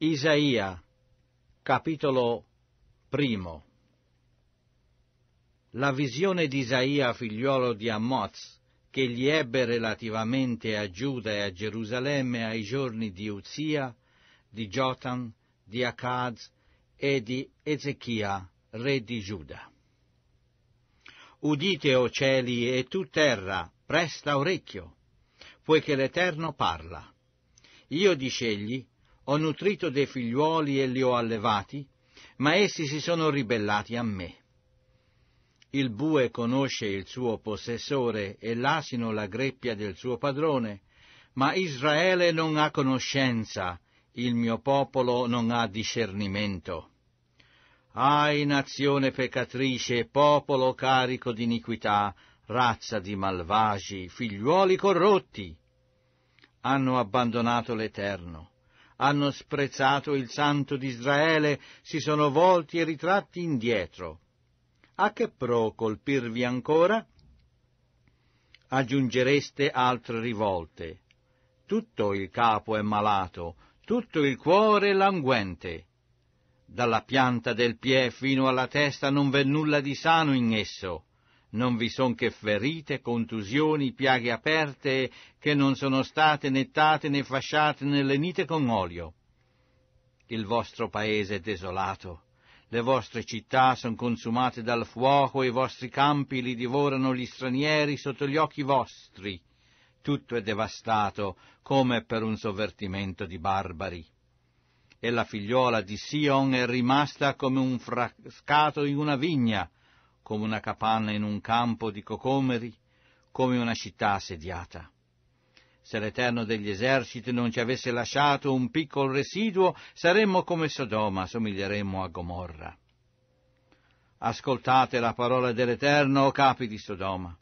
Isaia, capitolo primo. La visione di Isaia, figliuolo di Amoz, che gli ebbe relativamente a Giuda e a Gerusalemme ai giorni di Uzia, di Jotam, di Acaz e di Ezechia, re di Giuda. Udite, o cieli, e tu terra, presta orecchio, poiché l'Eterno parla. Io, dicegli, ho nutrito dei figliuoli e li ho allevati, ma essi si sono ribellati a me. Il bue conosce il suo possessore e l'asino la greppia del suo padrone, ma Israele non ha conoscenza, il mio popolo non ha discernimento. Ai nazione peccatrice, popolo carico di iniquità, razza di malvagi, figliuoli corrotti! Hanno abbandonato l'Eterno hanno sprezzato il santo di Israele, si sono volti e ritratti indietro. A che pro colpirvi ancora? Aggiungereste altre rivolte. Tutto il capo è malato, tutto il cuore languente. Dalla pianta del pie fino alla testa non v'è nulla di sano in esso non vi son che ferite, contusioni, piaghe aperte che non sono state nettate né fasciate né lenite con olio. Il vostro paese è desolato, le vostre città sono consumate dal fuoco, i vostri campi li divorano gli stranieri sotto gli occhi vostri. Tutto è devastato come per un sovvertimento di barbari. E la figliuola di Sion è rimasta come un frascato in una vigna, come una capanna in un campo di cocomeri, come una città assediata. Se l'Eterno degli eserciti non ci avesse lasciato un piccolo residuo, saremmo come Sodoma, somiglieremmo a Gomorra. Ascoltate la parola dell'Eterno, o capi di Sodoma.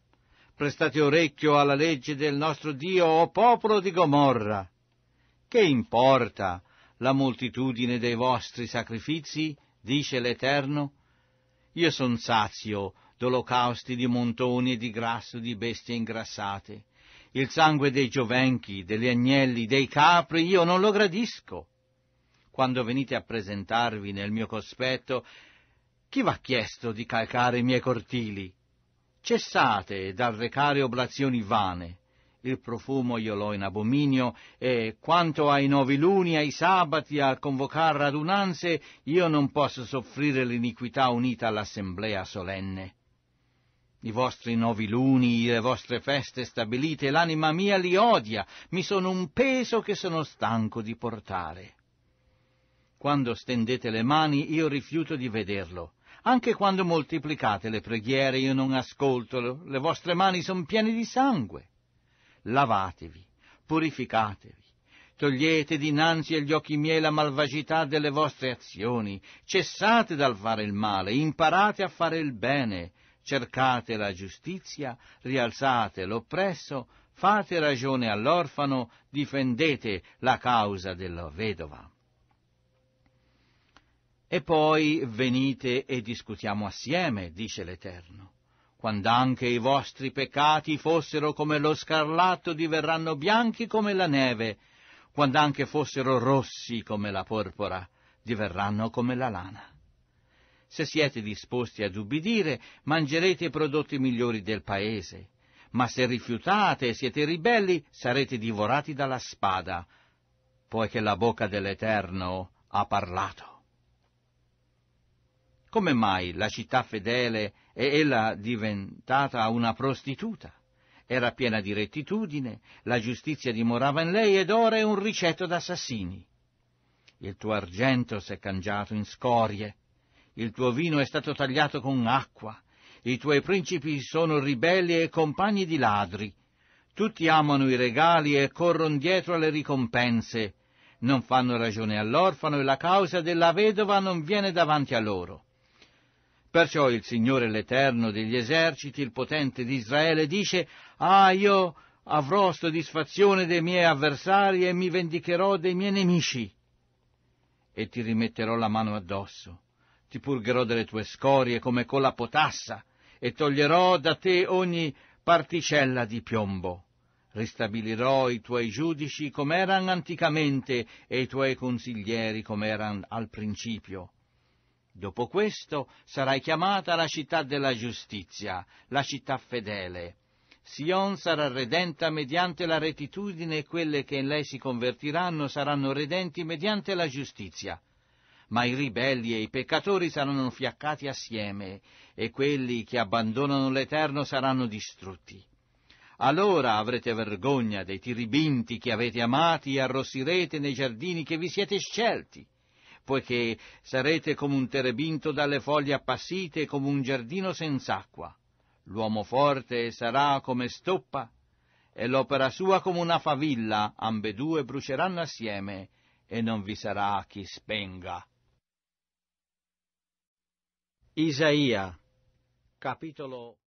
Prestate orecchio alla legge del nostro Dio, o popolo di Gomorra. Che importa la moltitudine dei vostri sacrifici, dice l'Eterno, io son sazio d'olocausti di montoni e di grasso di bestie ingrassate. Il sangue dei giovenchi, degli agnelli, dei capri, io non lo gradisco. Quando venite a presentarvi nel mio cospetto, chi v'ha chiesto di calcare i miei cortili? Cessate dal recare oblazioni vane il profumo io l'ho in abominio, e quanto ai luni, ai sabati, a convocar radunanze, io non posso soffrire l'iniquità unita all'assemblea solenne. I vostri luni, le vostre feste stabilite, l'anima mia li odia, mi sono un peso che sono stanco di portare. Quando stendete le mani io rifiuto di vederlo. Anche quando moltiplicate le preghiere io non ascolto, le vostre mani sono piene di sangue lavatevi, purificatevi, togliete dinanzi agli occhi miei la malvagità delle vostre azioni, cessate dal fare il male, imparate a fare il bene, cercate la giustizia, rialzate l'oppresso, fate ragione all'orfano, difendete la causa della vedova. E poi venite e discutiamo assieme, dice l'Eterno quando anche i vostri peccati fossero come lo scarlatto diverranno bianchi come la neve, quando anche fossero rossi come la porpora diverranno come la lana. Se siete disposti ad ubbidire, mangerete i prodotti migliori del paese, ma se rifiutate e siete ribelli, sarete divorati dalla spada, poiché la bocca dell'Eterno ha parlato. Come mai la città fedele è ella diventata una prostituta? Era piena di rettitudine, la giustizia dimorava in lei ed ora è un ricetto d'assassini. Il tuo argento s'è cangiato in scorie, il tuo vino è stato tagliato con acqua, i tuoi principi sono ribelli e compagni di ladri. Tutti amano i regali e corrono dietro alle ricompense. Non fanno ragione all'orfano e la causa della vedova non viene davanti a loro. Perciò il Signore l'Eterno degli eserciti, il potente di Israele, dice, Ah, io avrò soddisfazione dei miei avversari e mi vendicherò dei miei nemici. E ti rimetterò la mano addosso, ti purgherò delle tue scorie come con la potassa, e toglierò da te ogni particella di piombo. Ristabilirò i tuoi giudici come erano anticamente e i tuoi consiglieri come erano al principio Dopo questo sarai chiamata la città della giustizia, la città fedele. Sion sarà redenta mediante la retitudine e quelle che in lei si convertiranno saranno redenti mediante la giustizia. Ma i ribelli e i peccatori saranno fiaccati assieme e quelli che abbandonano l'Eterno saranno distrutti. Allora avrete vergogna dei tiribinti che avete amati e arrossirete nei giardini che vi siete scelti poiché sarete come un terebinto dalle foglie appassite e come un giardino senz'acqua. L'uomo forte sarà come stoppa, e l'opera sua come una favilla, ambedue bruceranno assieme, e non vi sarà chi spenga. Isaia, capitolo